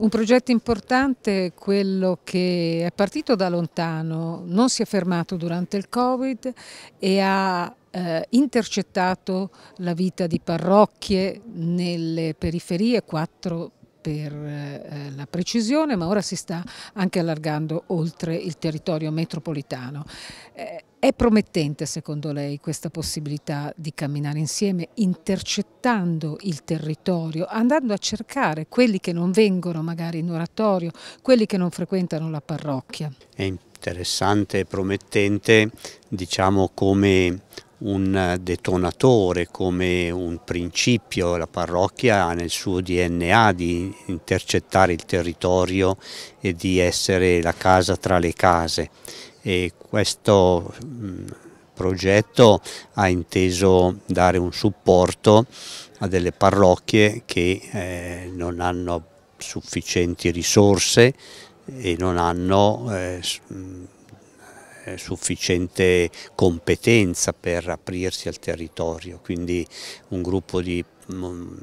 Un progetto importante è quello che è partito da lontano, non si è fermato durante il Covid e ha eh, intercettato la vita di parrocchie nelle periferie, quattro per eh, la precisione, ma ora si sta anche allargando oltre il territorio metropolitano. Eh, è promettente secondo lei questa possibilità di camminare insieme, intercettando il territorio, andando a cercare quelli che non vengono magari in oratorio, quelli che non frequentano la parrocchia? È interessante e promettente, diciamo come un detonatore, come un principio, la parrocchia ha nel suo DNA di intercettare il territorio e di essere la casa tra le case e questo mm, progetto ha inteso dare un supporto a delle parrocchie che eh, non hanno sufficienti risorse e non hanno eh, mm, eh, sufficiente competenza per aprirsi al territorio, quindi un gruppo di mm,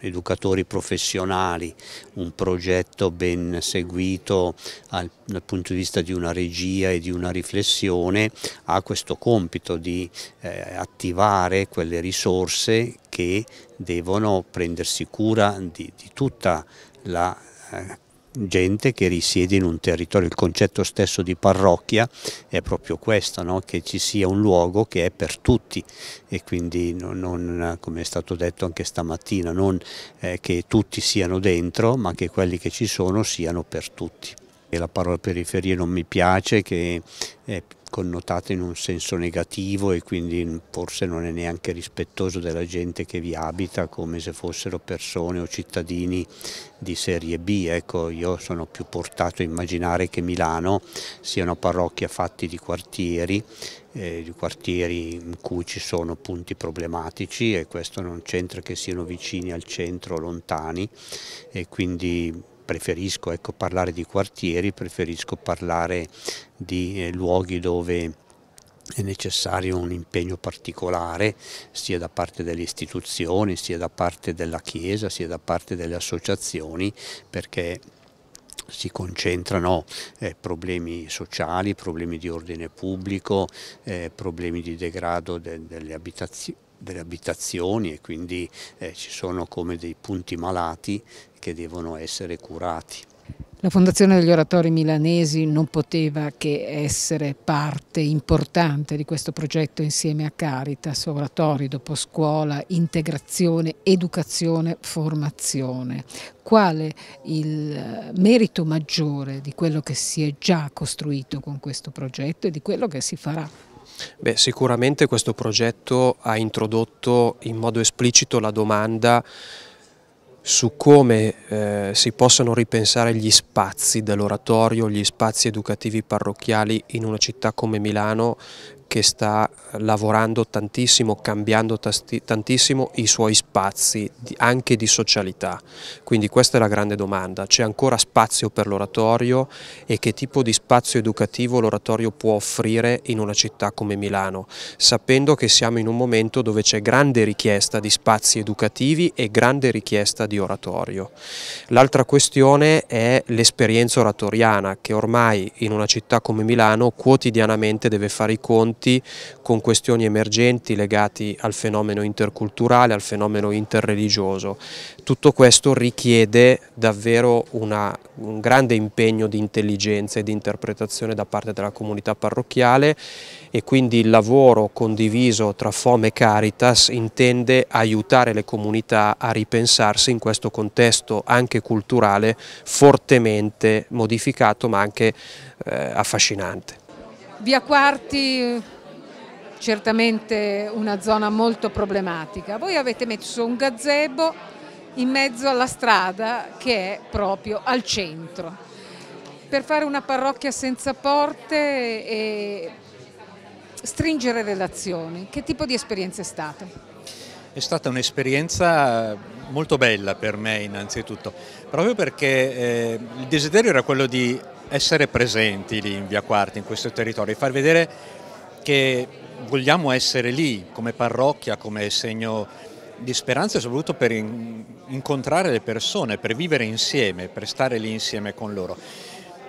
educatori professionali, un progetto ben seguito al, dal punto di vista di una regia e di una riflessione, ha questo compito di eh, attivare quelle risorse che devono prendersi cura di, di tutta la eh, gente che risiede in un territorio. Il concetto stesso di parrocchia è proprio questo, no? che ci sia un luogo che è per tutti e quindi non, non come è stato detto anche stamattina, non eh, che tutti siano dentro, ma che quelli che ci sono siano per tutti. E la parola periferia non mi piace, che è connotata in un senso negativo e quindi forse non è neanche rispettoso della gente che vi abita come se fossero persone o cittadini di serie B. Ecco, io sono più portato a immaginare che Milano sia una parrocchia fatta di quartieri, eh, di quartieri in cui ci sono punti problematici e questo non c'entra che siano vicini al centro o lontani e quindi preferisco ecco, parlare di quartieri, preferisco parlare di eh, luoghi dove è necessario un impegno particolare sia da parte delle istituzioni, sia da parte della Chiesa, sia da parte delle associazioni perché si concentrano eh, problemi sociali, problemi di ordine pubblico, eh, problemi di degrado de delle abitazioni delle abitazioni e quindi eh, ci sono come dei punti malati che devono essere curati. La Fondazione degli Oratori Milanesi non poteva che essere parte importante di questo progetto insieme a Caritas, Oratori dopo scuola, integrazione, educazione, formazione. Qual è il merito maggiore di quello che si è già costruito con questo progetto e di quello che si farà? Beh, sicuramente questo progetto ha introdotto in modo esplicito la domanda su come eh, si possano ripensare gli spazi dell'oratorio, gli spazi educativi parrocchiali in una città come Milano che sta lavorando tantissimo, cambiando tantissimo i suoi spazi anche di socialità. Quindi questa è la grande domanda, c'è ancora spazio per l'oratorio e che tipo di spazio educativo l'oratorio può offrire in una città come Milano, sapendo che siamo in un momento dove c'è grande richiesta di spazi educativi e grande richiesta di oratorio. L'altra questione è l'esperienza oratoriana che ormai in una città come Milano quotidianamente deve fare i conti confronti con questioni emergenti legate al fenomeno interculturale, al fenomeno interreligioso. Tutto questo richiede davvero una, un grande impegno di intelligenza e di interpretazione da parte della comunità parrocchiale e quindi il lavoro condiviso tra FOM e Caritas intende aiutare le comunità a ripensarsi in questo contesto anche culturale fortemente modificato ma anche eh, affascinante. Via Quarti certamente una zona molto problematica. Voi avete messo un gazebo in mezzo alla strada che è proprio al centro. Per fare una parrocchia senza porte e stringere relazioni, che tipo di esperienza è stata? È stata un'esperienza molto bella per me innanzitutto, proprio perché eh, il desiderio era quello di essere presenti lì in Via Quarta, in questo territorio, e far vedere che vogliamo essere lì come parrocchia, come segno di speranza e soprattutto per incontrare le persone, per vivere insieme, per stare lì insieme con loro.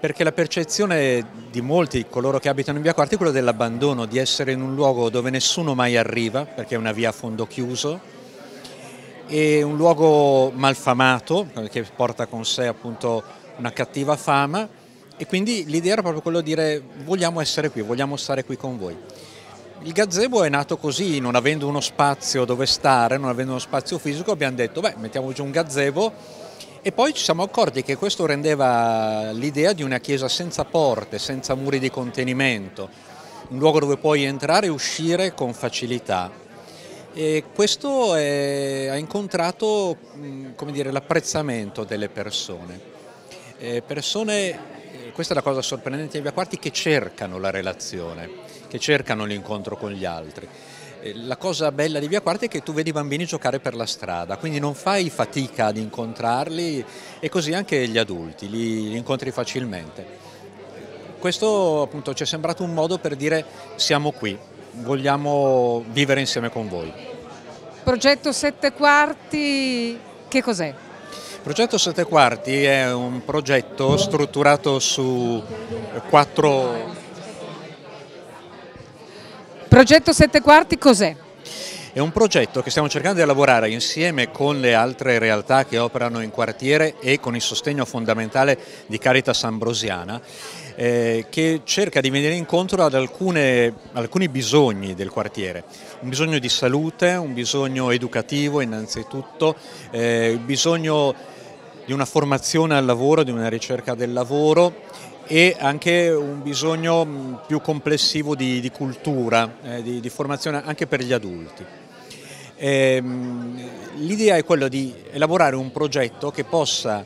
Perché la percezione di molti, coloro che abitano in via Quarti, è quella dell'abbandono, di essere in un luogo dove nessuno mai arriva, perché è una via a fondo chiuso, è un luogo malfamato, che porta con sé appunto una cattiva fama, e quindi l'idea era proprio quello di dire vogliamo essere qui, vogliamo stare qui con voi. Il gazebo è nato così, non avendo uno spazio dove stare, non avendo uno spazio fisico, abbiamo detto beh mettiamo giù un gazebo e poi ci siamo accorti che questo rendeva l'idea di una chiesa senza porte, senza muri di contenimento, un luogo dove puoi entrare e uscire con facilità. E questo è, ha incontrato come dire, l'apprezzamento delle persone. E eh, persone questa è la cosa sorprendente degli acquarti che cercano la relazione, che cercano l'incontro con gli altri. La cosa bella di Via Quarti è che tu vedi i bambini giocare per la strada, quindi non fai fatica ad incontrarli e così anche gli adulti, li, li incontri facilmente. Questo appunto ci è sembrato un modo per dire siamo qui, vogliamo vivere insieme con voi. Progetto Sette Quarti, che cos'è? Il progetto Sette Quarti è un progetto strutturato su quattro... Progetto Sette Quarti cos'è? È un progetto che stiamo cercando di lavorare insieme con le altre realtà che operano in quartiere e con il sostegno fondamentale di Caritas Ambrosiana eh, che cerca di venire incontro ad alcune, alcuni bisogni del quartiere, un bisogno di salute, un bisogno educativo innanzitutto, eh, il bisogno di una formazione al lavoro, di una ricerca del lavoro e anche un bisogno mm, più complessivo di, di cultura, eh, di, di, formazione anche per gli adulti. Ehm, l'idea è quella di elaborare un progetto che possa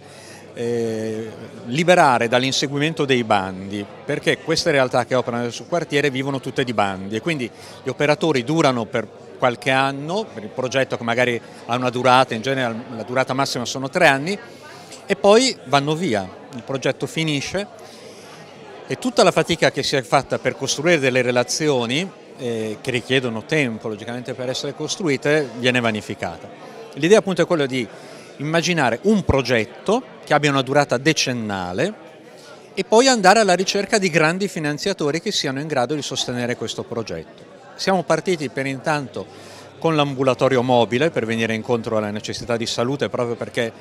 eh, liberare dall'inseguimento dei bandi, perché queste realtà che operano sul quartiere vivono tutte di bandi e quindi gli operatori durano per qualche anno, per il progetto che magari ha una durata, in genere la durata massima sono tre anni, e poi vanno via, il progetto finisce e tutta la fatica che si è fatta per costruire delle relazioni eh, che richiedono tempo logicamente per essere costruite viene vanificata. L'idea appunto è quella di immaginare un progetto che abbia una durata decennale e poi andare alla ricerca di grandi finanziatori che siano in grado di sostenere questo progetto. Siamo partiti per intanto con l'ambulatorio mobile per venire incontro alla necessità di salute proprio perché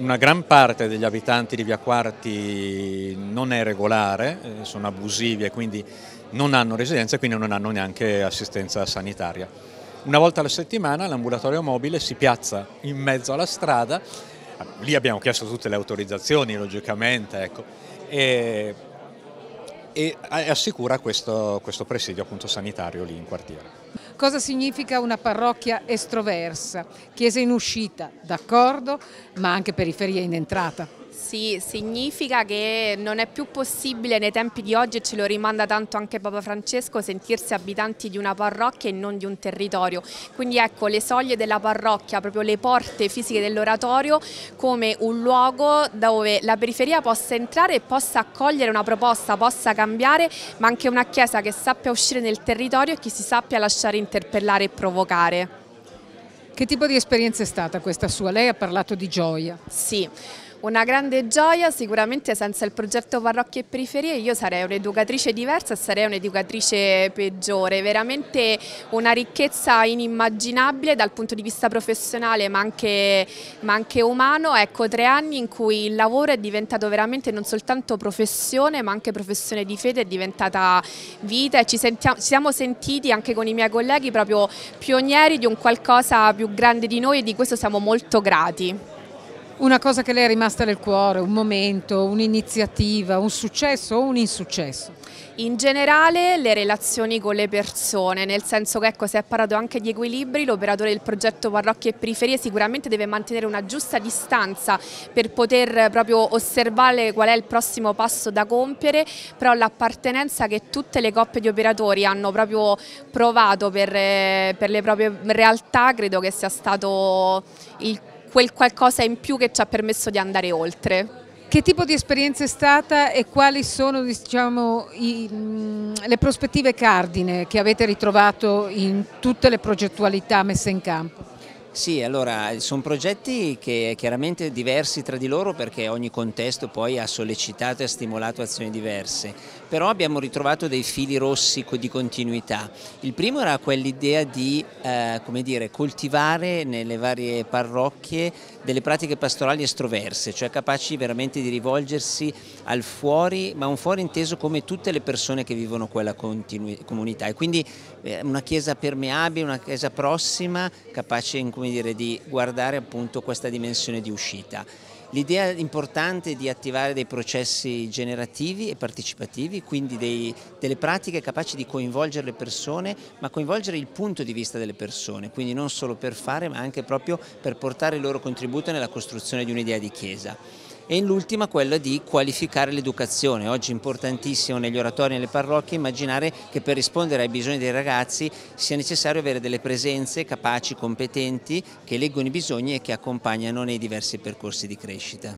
una gran parte degli abitanti di Via Quarti non è regolare, eh, sono abusivi e quindi non hanno residenza e quindi non hanno neanche assistenza sanitaria. Una volta alla settimana l'ambulatorio mobile si piazza in mezzo alla strada, lì abbiamo chiesto tutte le autorizzazioni logicamente, ecco, e, e, eh, assicura questo, questo presidio appunto, sanitario lì in quartiere. Cosa significa una parrocchia estroversa? Chiesa in uscita, d'accordo, ma anche periferia in entrata. Sì, significa che non è più possibile nei tempi di oggi, e ce lo rimanda tanto anche Papa Francesco, sentirsi abitanti di una parrocchia e non di un territorio. Quindi ecco le soglie della parrocchia, proprio le porte fisiche dell'oratorio come un luogo dove la periferia possa entrare e possa accogliere una proposta, possa cambiare, ma anche una chiesa che sappia uscire nel territorio e che si sappia lasciare interpellare e provocare. Che tipo di esperienza è stata questa sua? Lei ha parlato di gioia. Sì. Una grande gioia, sicuramente senza il progetto Parrocchie e Periferie io sarei un'educatrice diversa e sarei un'educatrice peggiore, veramente una ricchezza inimmaginabile dal punto di vista professionale ma anche, ma anche umano, ecco tre anni in cui il lavoro è diventato veramente non soltanto professione ma anche professione di fede, è diventata vita e ci, sentiamo, ci siamo sentiti anche con i miei colleghi proprio pionieri di un qualcosa più grande di noi e di questo siamo molto grati. Una cosa che le è rimasta nel cuore, un momento, un'iniziativa, un successo o un insuccesso? In generale le relazioni con le persone, nel senso che ecco, si è parlato anche di equilibri, l'operatore del progetto Parrocchie e Periferie sicuramente deve mantenere una giusta distanza per poter proprio osservare qual è il prossimo passo da compiere, però l'appartenenza che tutte le coppie di operatori hanno proprio provato per, eh, per le proprie realtà credo che sia stato il quel qualcosa in più che ci ha permesso di andare oltre. Che tipo di esperienza è stata e quali sono diciamo, i, mm, le prospettive cardine che avete ritrovato in tutte le progettualità messe in campo? Sì, allora sono progetti che chiaramente diversi tra di loro perché ogni contesto poi ha sollecitato e stimolato azioni diverse, però abbiamo ritrovato dei fili rossi di continuità. Il primo era quell'idea di eh, dire, coltivare nelle varie parrocchie delle pratiche pastorali estroverse, cioè capaci veramente di rivolgersi al fuori, ma un fuori inteso come tutte le persone che vivono quella comunità e quindi eh, una chiesa permeabile, una chiesa prossima, capace dire, di guardare appunto questa dimensione di uscita. L'idea importante è di attivare dei processi generativi e partecipativi, quindi dei, delle pratiche capaci di coinvolgere le persone, ma coinvolgere il punto di vista delle persone, quindi non solo per fare ma anche proprio per portare il loro contributo nella costruzione di un'idea di chiesa e l'ultima quella di qualificare l'educazione. Oggi è importantissimo negli oratori e nelle parrocchie immaginare che per rispondere ai bisogni dei ragazzi sia necessario avere delle presenze capaci, competenti, che leggono i bisogni e che accompagnano nei diversi percorsi di crescita.